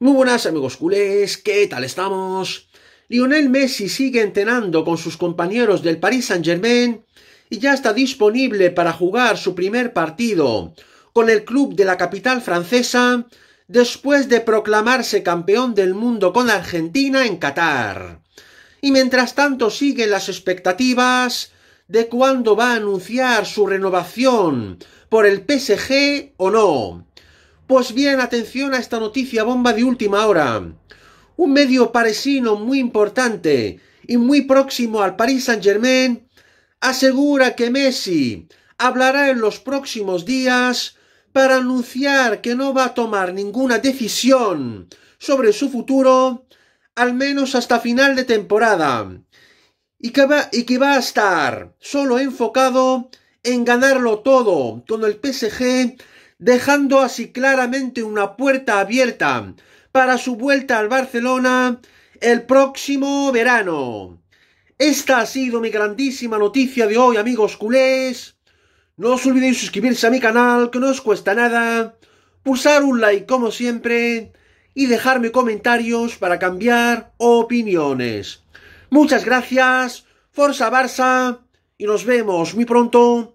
Muy buenas amigos culés, ¿qué tal estamos? Lionel Messi sigue entrenando con sus compañeros del Paris Saint Germain y ya está disponible para jugar su primer partido con el club de la capital francesa después de proclamarse campeón del mundo con Argentina en Qatar. Y mientras tanto siguen las expectativas de cuándo va a anunciar su renovación por el PSG o no. Pues bien, atención a esta noticia bomba de última hora. Un medio parisino muy importante y muy próximo al Paris Saint-Germain asegura que Messi hablará en los próximos días para anunciar que no va a tomar ninguna decisión sobre su futuro, al menos hasta final de temporada, y que va, y que va a estar solo enfocado en ganarlo todo con el PSG dejando así claramente una puerta abierta para su vuelta al Barcelona el próximo verano. Esta ha sido mi grandísima noticia de hoy, amigos culés. No os olvidéis suscribirse a mi canal, que no os cuesta nada, pulsar un like como siempre y dejarme comentarios para cambiar opiniones. Muchas gracias, Forza Barça, y nos vemos muy pronto